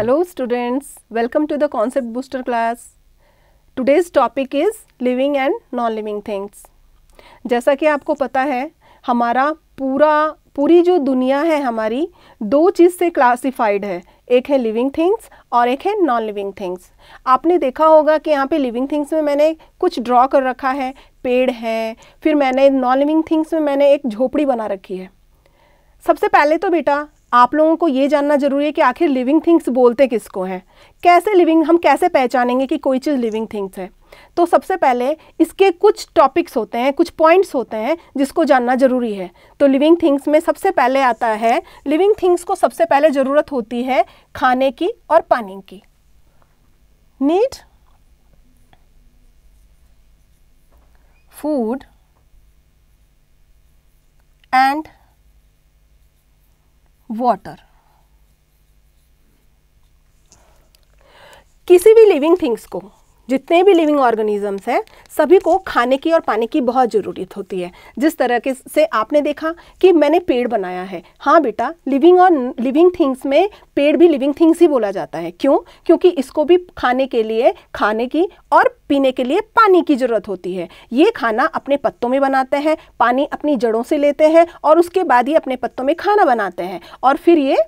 Hello students, welcome to the concept booster class. Today's topic is living and non-living things. जैसा कि आपको पता है हमारा पूरा पूरी जो दुनिया है हमारी दो चीज़ से क्लासिफाइड है एक है लिविंग थिंग्स और एक है नॉन लिविंग थिंग्स आपने देखा होगा कि यहाँ पे लिविंग थिंग्स में मैंने कुछ ड्रॉ कर रखा है पेड़ हैं फिर मैंने नॉन लिविंग थिंग्स में मैंने एक झोपड़ी बना रखी है सबसे पहले तो बेटा आप लोगों को ये जानना जरूरी है कि आखिर लिविंग थिंग्स बोलते किसको हैं कैसे लिविंग हम कैसे पहचानेंगे कि कोई चीज़ लिविंग थिंग्स है तो सबसे पहले इसके कुछ टॉपिक्स होते हैं कुछ पॉइंट्स होते हैं जिसको जानना ज़रूरी है तो लिविंग थिंग्स में सबसे पहले आता है लिविंग थिंग्स को सबसे पहले ज़रूरत होती है खाने की और पानी की नीड फूड एंड वाटर किसी भी लिविंग थिंग्स को जितने भी लिविंग ऑर्गेनिजम्स हैं सभी को खाने की और पानी की बहुत ज़रूरत होती है जिस तरह के से आपने देखा कि मैंने पेड़ बनाया है हाँ बेटा लिविंग और लिविंग थिंग्स में पेड़ भी लिविंग थिंग्स ही बोला जाता है क्यों क्योंकि इसको भी खाने के लिए खाने की और पीने के लिए पानी की ज़रूरत होती है ये खाना अपने पत्तों में बनाते हैं पानी अपनी जड़ों से लेते हैं और उसके बाद ही अपने पत्तों में खाना बनाते हैं और फिर ये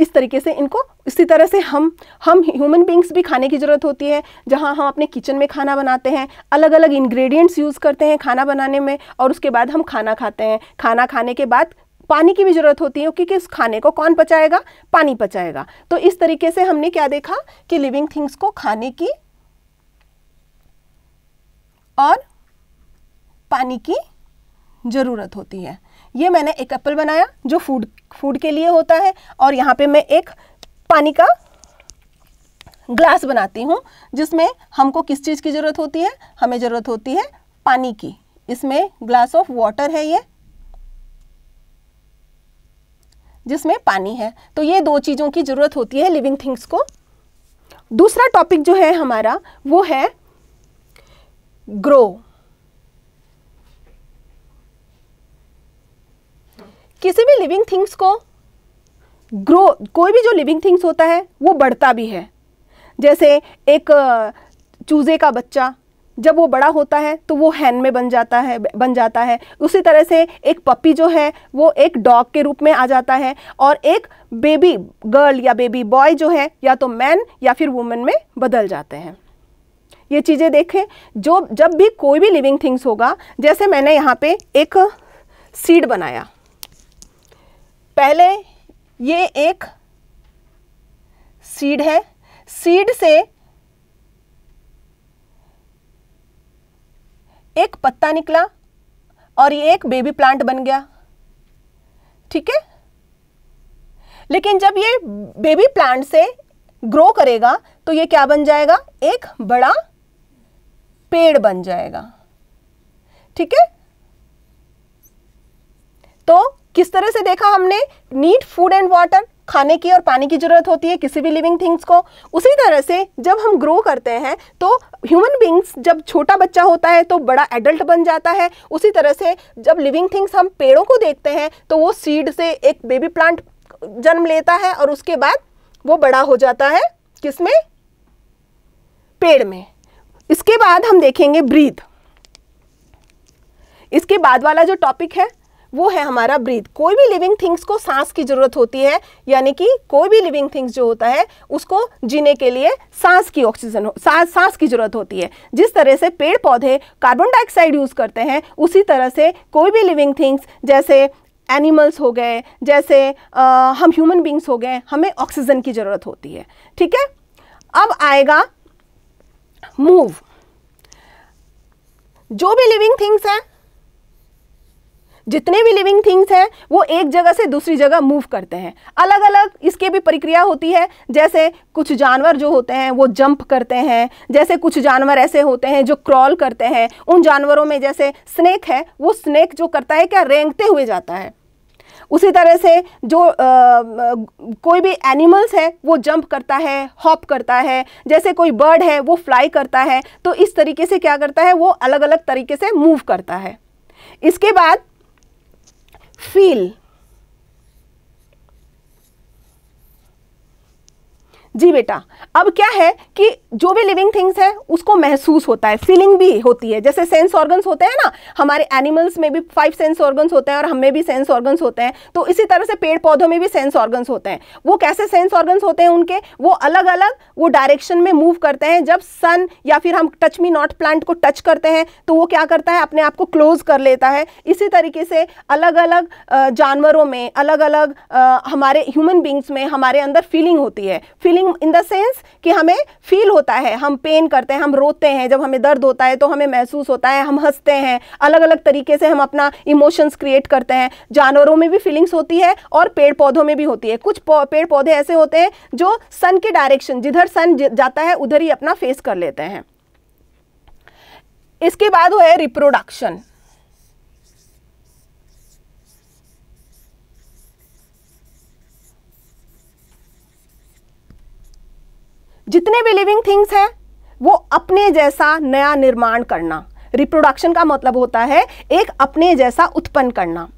इस तरीके से इनको इसी तरह से हम हम ह्यूमन बींग्स भी खाने की ज़रूरत होती है जहाँ हम अपने किचन में खाना बनाते हैं अलग अलग इंग्रेडिएंट्स यूज़ करते हैं खाना बनाने में और उसके बाद हम खाना खाते हैं खाना खाने के बाद पानी की भी ज़रूरत होती है क्योंकि इस खाने को कौन पचाएगा पानी पचाएगा तो इस तरीके से हमने क्या देखा कि लिविंग थिंग्स को खाने की और पानी की ज़रूरत होती है ये मैंने एक एप्पल बनाया जो फूड फूड के लिए होता है और यहाँ पे मैं एक पानी का ग्लास बनाती हूँ जिसमें हमको किस चीज़ की ज़रूरत होती है हमें ज़रूरत होती है पानी की इसमें ग्लास ऑफ वाटर है ये जिसमें पानी है तो ये दो चीज़ों की ज़रूरत होती है लिविंग थिंग्स को दूसरा टॉपिक जो है हमारा वो है ग्रो किसी भी लिविंग थिंग्स को ग्रो कोई भी जो लिविंग थिंग्स होता है वो बढ़ता भी है जैसे एक चूज़े का बच्चा जब वो बड़ा होता है तो वो हैन में बन जाता है बन जाता है उसी तरह से एक पपी जो है वो एक डॉग के रूप में आ जाता है और एक बेबी गर्ल या बेबी बॉय जो है या तो मैन या फिर वुमेन में बदल जाते हैं ये चीज़ें देखें जो जब भी कोई भी लिविंग थिंग्स होगा जैसे मैंने यहाँ पे एक सीड बनाया पहले ये एक सीड है सीड से एक पत्ता निकला और ये एक बेबी प्लांट बन गया ठीक है लेकिन जब ये बेबी प्लांट से ग्रो करेगा तो ये क्या बन जाएगा एक बड़ा पेड़ बन जाएगा ठीक है किस तरह से देखा हमने नीड फूड एंड वाटर खाने की और पानी की जरूरत होती है किसी भी लिविंग थिंग्स को उसी तरह से जब हम ग्रो करते हैं तो ह्यूमन बींग्स जब छोटा बच्चा होता है तो बड़ा एडल्ट बन जाता है उसी तरह से जब लिविंग थिंग्स हम पेड़ों को देखते हैं तो वो सीड से एक बेबी प्लांट जन्म लेता है और उसके बाद वो बड़ा हो जाता है किसमें पेड़ में इसके बाद हम देखेंगे ब्रीथ इसके बाद वाला जो टॉपिक है वो है हमारा ब्रीथ कोई भी लिविंग थिंग्स को सांस की ज़रूरत होती है यानी कि कोई भी लिविंग थिंग्स जो होता है उसको जीने के लिए सांस की ऑक्सीजन सांस सांस की ज़रूरत होती है जिस तरह से पेड़ पौधे कार्बन डाइऑक्साइड यूज़ करते हैं उसी तरह से कोई भी लिविंग थिंग्स जैसे एनिमल्स हो गए जैसे आ, हम ह्यूमन बींग्स हो गए हमें ऑक्सीजन की ज़रूरत होती है ठीक है अब आएगा मूव जो भी लिविंग थिंग्स हैं जितने भी लिविंग थिंग्स हैं वो एक जगह से दूसरी जगह मूव करते हैं अलग अलग इसके भी प्रक्रिया होती है जैसे कुछ जानवर जो होते हैं वो जंप करते हैं जैसे कुछ जानवर ऐसे होते हैं जो क्रॉल करते हैं उन जानवरों में जैसे स्नेक है वो स्नेक जो करता है क्या रेंगते हुए जाता है उसी तरह से जो आ, कोई भी एनिमल्स है वो जंप करता है हॉप करता है जैसे कोई बर्ड है वो फ्लाई करता है तो इस तरीके से क्या करता है वो अलग अलग तरीके से मूव करता है इसके बाद feel जी बेटा अब क्या है कि जो भी लिविंग थिंग्स है उसको महसूस होता है फीलिंग भी होती है जैसे सेंस ऑर्गन्स होते हैं ना हमारे एनिमल्स में भी फाइव सेंस ऑर्गन्स होते हैं और हमें भी सेंस ऑर्गन्स होते हैं तो इसी तरह से पेड़ पौधों में भी सेंस ऑर्गन्स होते हैं वो कैसे सेंस ऑर्गन्स होते हैं उनके वो अलग अलग वो डायरेक्शन में मूव करते हैं जब सन या फिर हम टच मी नॉट प्लांट को टच करते हैं तो वो क्या करता है अपने आप को क्लोज कर लेता है इसी तरीके से अलग अलग जानवरों में अलग अलग हमारे ह्यूमन बींग्स में हमारे अंदर फीलिंग होती है feeling feeling in the sense कि हमें फील होता है हम पेन करते हैं हम रोते हैं जब हमें दर्द होता है तो हमें महसूस होता है हम हंसते हैं अलग अलग तरीके से हम अपना इमोशंस क्रिएट करते हैं जानवरों में भी फीलिंग्स होती है और पेड़ पौधों में भी होती है कुछ पेड़ पौधे ऐसे होते हैं जो सन के डायरेक्शन जिधर सन जाता है उधर ही अपना फेस कर लेते हैं इसके बाद वो है रिप्रोडक्शन जितने भी लिविंग थिंग्स हैं वो अपने जैसा नया निर्माण करना रिप्रोडक्शन का मतलब होता है एक अपने जैसा उत्पन्न करना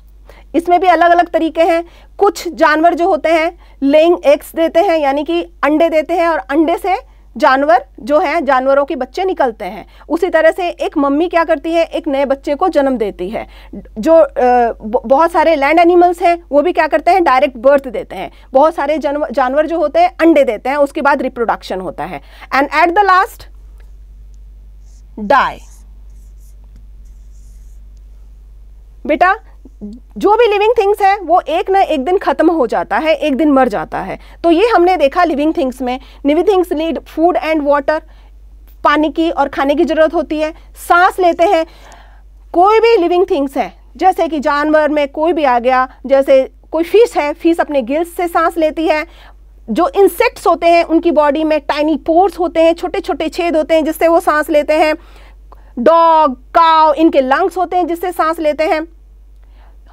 इसमें भी अलग अलग तरीके हैं कुछ जानवर जो होते हैं लेइंग एग्स देते हैं यानी कि अंडे देते हैं और अंडे से जानवर जो हैं जानवरों के बच्चे निकलते हैं उसी तरह से एक मम्मी क्या करती है एक नए बच्चे को जन्म देती है जो बहुत सारे लैंड एनिमल्स हैं वो भी क्या करते हैं डायरेक्ट बर्थ देते हैं बहुत सारे जानवर जो होते हैं अंडे देते हैं उसके बाद रिप्रोडक्शन होता है and at the last die बेटा जो भी लिविंग थिंग्स है वो एक ना एक दिन ख़त्म हो जाता है एक दिन मर जाता है तो ये हमने देखा लिविंग थिंग्स में living things need food and water पानी की और खाने की ज़रूरत होती है सांस लेते हैं कोई भी लिविंग थिंग्स है जैसे कि जानवर में कोई भी आ गया जैसे कोई फिश है फिश अपने गिल्स से सांस लेती है जो इंसेक्ट्स होते हैं उनकी बॉडी में टाइनी पोर्स होते हैं छोटे छोटे छेद होते हैं जिससे वो सांस लेते हैं डॉग काव इनके लंग्स होते हैं जिससे सांस लेते हैं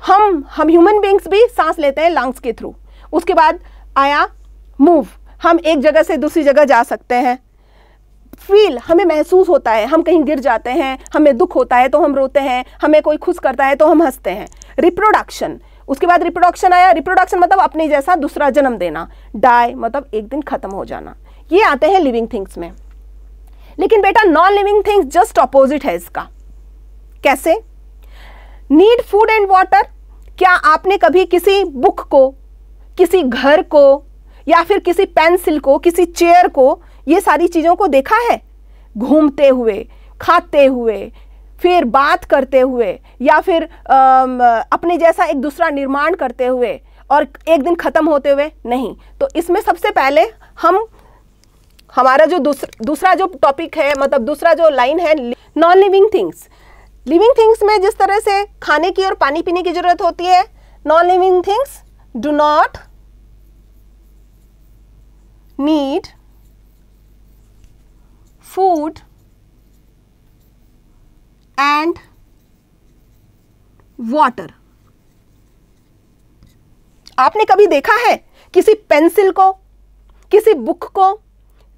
हम हम ह्यूमन बींग्स भी सांस लेते हैं लंग्स के थ्रू उसके बाद आया मूव हम एक जगह से दूसरी जगह जा सकते हैं फील हमें महसूस होता है हम कहीं गिर जाते हैं हमें दुख होता है तो हम रोते हैं हमें कोई खुश करता है तो हम हंसते हैं रिप्रोडक्शन उसके बाद रिप्रोडक्शन आया रिप्रोडक्शन मतलब अपने जैसा दूसरा जन्म देना डाई मतलब एक दिन खत्म हो जाना ये आते हैं लिविंग थिंग्स में लेकिन बेटा non living things just opposite है इसका कैसे नीड फूड एंड वाटर क्या आपने कभी किसी बुक को किसी घर को या फिर किसी पेंसिल को किसी चेयर को ये सारी चीज़ों को देखा है घूमते हुए खाते हुए फिर बात करते हुए या फिर आ, अपने जैसा एक दूसरा निर्माण करते हुए और एक दिन ख़त्म होते हुए नहीं तो इसमें सबसे पहले हम हमारा जो दूसरा दूसरा जो टॉपिक है मतलब दूसरा जो लाइन है non living things living things में जिस तरह से खाने की और पानी पीने की जरूरत होती है non living things do not need food and water आपने कभी देखा है किसी पेंसिल को किसी बुक को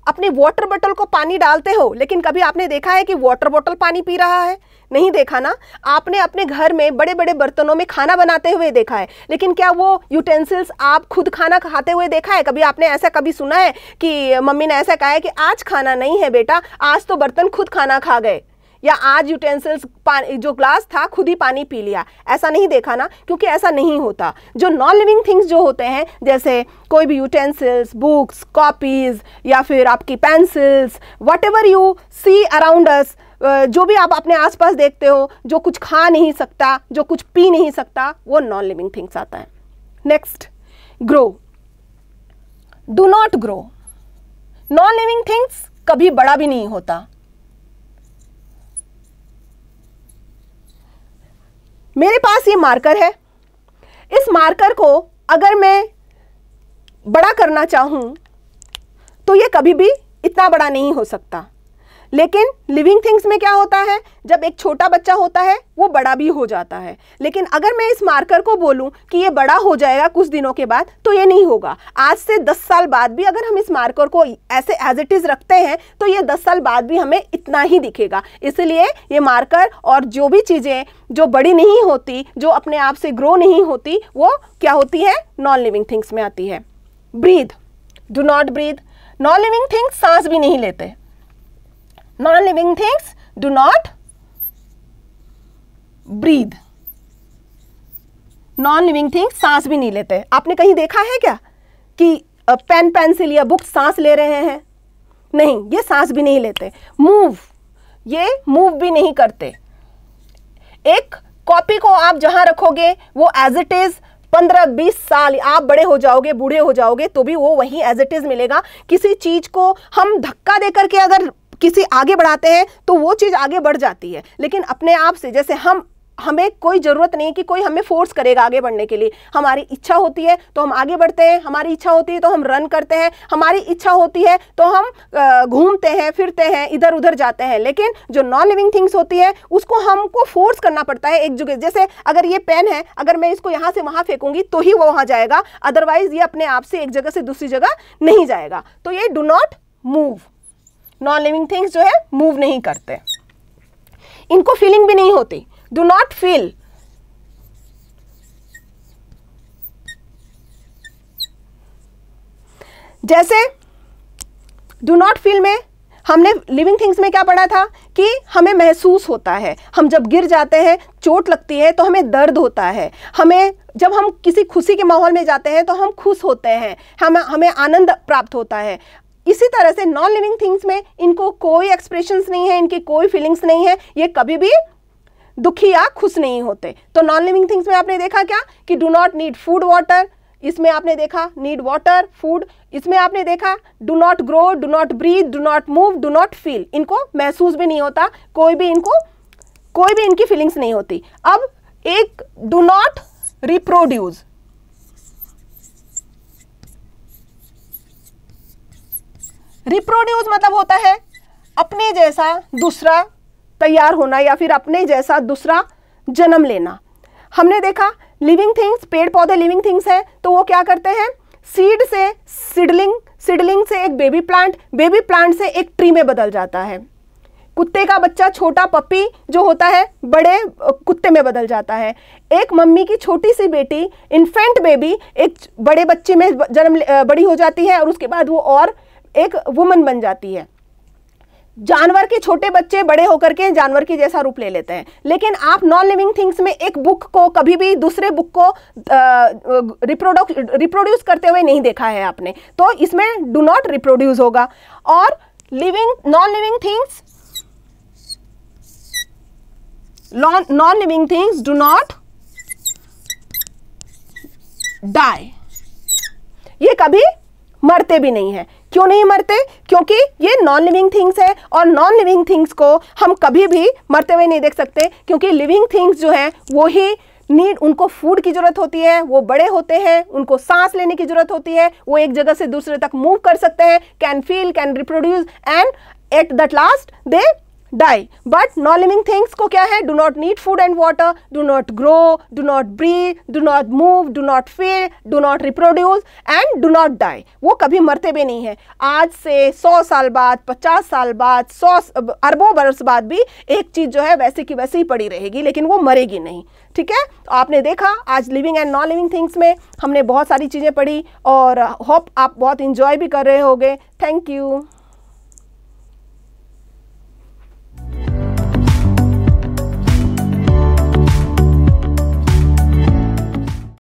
अपने वाटर बॉटल को पानी डालते हो लेकिन कभी आपने देखा है कि वाटर बॉटल पानी पी रहा है नहीं देखा ना आपने अपने घर में बड़े बड़े बर्तनों में खाना बनाते हुए देखा है लेकिन क्या वो यूटेंसिल्स आप खुद खाना खाते हुए देखा है कभी आपने ऐसा कभी सुना है कि मम्मी ने ऐसा कहा है कि आज खाना नहीं है बेटा आज तो बर्तन खुद खाना खा गए या आज यूटेंसिल्स जो ग्लास था खुद ही पानी पी लिया ऐसा नहीं देखा ना क्योंकि ऐसा नहीं होता जो नॉन लिविंग थिंग्स जो होते हैं जैसे कोई भी यूटेंसिल्स बुक्स कॉपीज़ या फिर आपकी pencils whatever you see around us जो भी आप अपने आसपास देखते हो जो कुछ खा नहीं सकता जो कुछ पी नहीं सकता वो नॉन लिविंग थिंग्स आता है next grow do not grow non living things कभी बड़ा भी नहीं होता मेरे पास ये मार्कर है इस मार्कर को अगर मैं बड़ा करना चाहूँ तो ये कभी भी इतना बड़ा नहीं हो सकता लेकिन लिविंग थिंग्स में क्या होता है जब एक छोटा बच्चा होता है वो बड़ा भी हो जाता है लेकिन अगर मैं इस मार्कर को बोलूँ कि ये बड़ा हो जाएगा कुछ दिनों के बाद तो ये नहीं होगा आज से दस साल बाद भी अगर हम इस मार्कर को ऐसे एज इट इज़ रखते हैं तो ये दस साल बाद भी हमें इतना ही दिखेगा इसलिए ये मार्कर और जो भी चीज़ें जो बड़ी नहीं होती जो अपने आप से ग्रो नहीं होती वो क्या होती है नॉन लिविंग थिंग्स में आती है breathe do not breathe non living things सांस भी नहीं लेते non living things do not breathe non living thing सांस भी नहीं लेते आपने कहीं देखा है क्या कि पेन पेंसिल या बुक सांस ले रहे हैं नहीं ये सांस भी नहीं लेते मूव ये मूव भी नहीं करते एक कॉपी को आप जहाँ रखोगे वो एज इट इज़ पंद्रह बीस साल आप बड़े हो जाओगे बूढ़े हो जाओगे तो भी वो वही एज इट इज़ मिलेगा किसी चीज़ को हम धक्का दे करके अगर किसी आगे बढ़ाते हैं तो वो चीज़ आगे बढ़ जाती है लेकिन अपने आप से जैसे हम हमें कोई ज़रूरत नहीं कि कोई हमें फोर्स करेगा आगे बढ़ने के लिए हमारी इच्छा होती है तो हम आगे बढ़ते हैं हमारी इच्छा होती है तो हम रन करते हैं हमारी इच्छा होती है तो हम घूमते हैं फिरते हैं इधर उधर जाते हैं लेकिन जो नॉन लिविंग थिंग्स होती है उसको हमको फोर्स करना पड़ता है एक जगह जैसे अगर ये पेन है अगर मैं इसको यहाँ से वहाँ फेंकूँगी तो ही वो वहाँ जाएगा अदरवाइज ये अपने आप से एक जगह से दूसरी जगह नहीं जाएगा तो ये do not move non living things जो है मूव नहीं करते इनको फीलिंग भी नहीं होती डू नॉट फील जैसे डू नॉट फील में हमने लिविंग थिंग्स में क्या पढ़ा था कि हमें महसूस होता है हम जब गिर जाते हैं चोट लगती है तो हमें दर्द होता है हमें जब हम किसी खुशी के माहौल में जाते हैं तो हम खुश होते हैं हम हमें आनंद प्राप्त होता है इसी तरह से नॉन लिविंग थिंग्स में इनको कोई एक्सप्रेशंस नहीं है इनकी कोई फीलिंग्स नहीं है ये कभी भी दुखी या खुश नहीं होते तो नॉन लिविंग थिंग्स में आपने देखा क्या कि do not need food water इसमें आपने देखा नीड वाटर फूड इसमें आपने देखा do not grow do not breathe do not move do not feel इनको महसूस भी नहीं होता कोई भी इनको कोई भी इनकी फीलिंग्स नहीं होती अब एक डू नॉट रिप्रोड्यूज रिप्रोड्यूस मतलब होता है अपने जैसा दूसरा तैयार होना या फिर अपने जैसा दूसरा जन्म लेना हमने देखा लिविंग थिंग्स पेड़ पौधे लिविंग थिंग्स हैं तो वो क्या करते हैं सीड से सिडलिंग सिडलिंग से एक बेबी प्लांट बेबी प्लांट से एक ट्री में बदल जाता है कुत्ते का बच्चा छोटा पपी जो होता है बड़े कुत्ते में बदल जाता है एक मम्मी की छोटी सी बेटी इन्फेंट बेबी एक बड़े बच्चे में जन्म बड़ी हो जाती है और उसके बाद वो और एक वुमन बन जाती है जानवर के छोटे बच्चे बड़े होकर के जानवर के जैसा रूप ले लेते हैं लेकिन आप नॉन लिविंग थिंग्स में एक बुक को कभी भी दूसरे बुक को रिप्रोडक्ट रिप्रोड्यूस करते हुए नहीं देखा है आपने तो इसमें डू नॉट रिप्रोड्यूस होगा और living non living things non living things do not die ये कभी मरते भी नहीं है क्यों नहीं मरते क्योंकि ये नॉन लिविंग थिंग्स है और नॉन लिविंग थिंग्स को हम कभी भी मरते हुए नहीं देख सकते क्योंकि लिविंग थिंग्स जो हैं वो ही नीड उनको फूड की ज़रूरत होती है वो बड़े होते हैं उनको सांस लेने की ज़रूरत होती है वो एक जगह से दूसरे तक मूव कर सकते हैं can feel can reproduce and at that last they die but non living things को क्या है do not need food and water do not grow do not breathe do not move do not feel do not reproduce and do not die वो कभी मरते भी नहीं है आज से सौ साल बाद पचास साल बाद सौ अरबों बरस बाद भी एक चीज़ जो है वैसे की वैसे ही पड़ी रहेगी लेकिन वो मरेगी नहीं ठीक है तो आपने देखा आज living and non living things में हमने बहुत सारी चीज़ें पढ़ी और होप आप बहुत इंजॉय भी कर रहे होगे थैंक यू